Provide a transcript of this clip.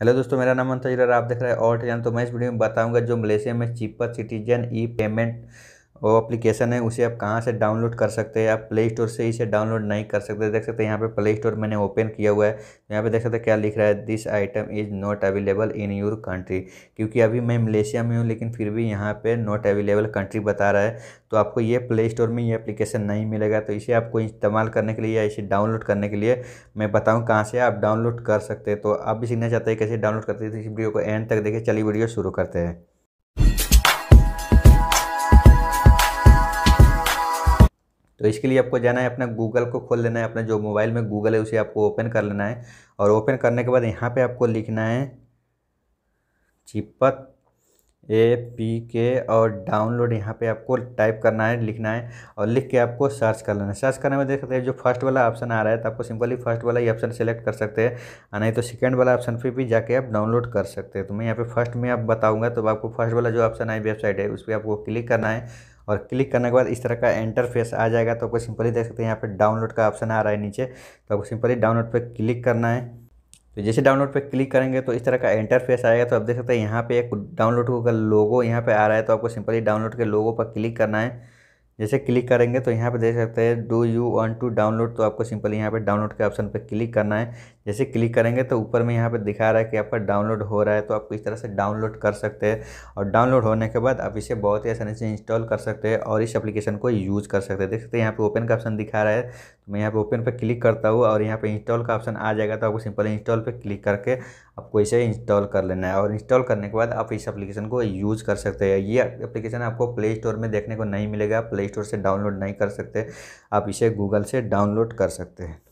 hello दोस्तों मेरा नाम अंतर आप देख रहे हैं और तो, तो मैं इस वीडियो में बताऊंगा जो मलेशिया में चीपर सिटीजन ई पेमेंट वो एप्लीकेशन है उसे आप कहाँ से डाउनलोड कर सकते हैं आप प्ले स्टोर से इसे डाउनलोड नहीं कर सकते देख सकते हैं यहाँ पे प्ले स्टोर मैंने ओपन किया हुआ है यहाँ पे देख सकते हैं क्या लिख रहा है this item is not available in your country क्योंकि अभी मैं मलेशिया में हूँ लेकिन फिर भी यहाँ पे नॉट अवेलेबल कंट्री बता रहा है तो आपको ये प्ले स्टोर में ये अप्लीकेशन नहीं मिलेगा तो इसे आपको इस्तेमाल करने के लिए या इसे डाउनलोड करने के लिए मैं बताऊँ कहाँ से आप डाउनलोड कर सकते हैं तो आप भी सीखना चाहते हैं कैसे डाउनलोड करते हैं तो इस वीडियो को एंड तक देखें चलिए वीडियो शुरू करते हैं तो इसके लिए आपको जाना है अपना गूगल को खोल लेना है अपना जो मोबाइल में गूगल है उसे आपको ओपन कर लेना है और ओपन करने के बाद यहाँ पे आपको लिखना है चिपत ए पी के और डाउनलोड यहाँ पे आपको टाइप करना है लिखना है और लिख के आपको सर्च कर लेना है सर्च करने में देख सकते हैं जो फर्स्ट वाला ऑप्शन आ रहा है तो आपको सिंपली फर्स्ट वाला ही ऑप्शन सेलेक्ट कर सकते हैं नहीं तो सेकंड वाला ऑप्शन पे भी जाके आप डाउनलोड कर सकते हैं तो मैं यहाँ पे फर्स्ट में आप बताऊँगा तो आपको फर्स्ट वाला जो ऑप्शन है वेबसाइट है उस पर आपको क्लिक करना है और क्लिक करने के बाद इस तरह का इंटरफेस आ जाएगा तो आपको सिंपली देख सकते हैं यहाँ पर डाउनलोड का ऑप्शन आ रहा है नीचे तो आपको सिंपली डाउनलोड पर क्लिक करना है तो जैसे डाउनलोड पर क्लिक करेंगे तो इस तरह का इंटरफेस आएगा तो आप देख सकते हैं यहाँ पे एक डाउनलोड का लोगो यहाँ पे आ रहा है तो आपको सिंपली डाउनलोड के लोगो पर क्लिक करना है जैसे क्लिक करेंगे तो यहाँ पे देख सकते हैं do you want to download तो आपको सिंपल यहाँ पे डाउनलोड के ऑप्शन पे क्लिक करना है जैसे क्लिक करेंगे तो ऊपर में यहाँ पे दिखा रहा है कि आपका डाउनलोड हो रहा है तो आप इस तरह से डाउनलोड कर सकते हैं और डाउनलोड होने के बाद आप इसे बहुत ही आसानी से इंस्टॉल कर सकते हैं और इस एप्लीकेशन को यूज़ कर सकते हैं देख सकते हैं यहाँ पर ओपन का ऑप्शन दिखा रहा है तो मैं यहाँ पर ओपन पर क्लिक करता हूँ और यहाँ पर इंस्टॉल का ऑप्शन आ जाएगा तो आपको सिंपल इंस्टॉल पर क्लिक करके आपको इसे इंस्टॉल कर लेना है और इंस्टॉल करने के बाद आप इस एप्लीकेशन को यूज़ कर सकते हैं ये अप्लीकेशन आपको प्ले स्टोर में देखने को नहीं मिलेगा प्ले स्टोर से डाउनलोड नहीं कर सकते आप इसे गूगल से डाउनलोड कर सकते हैं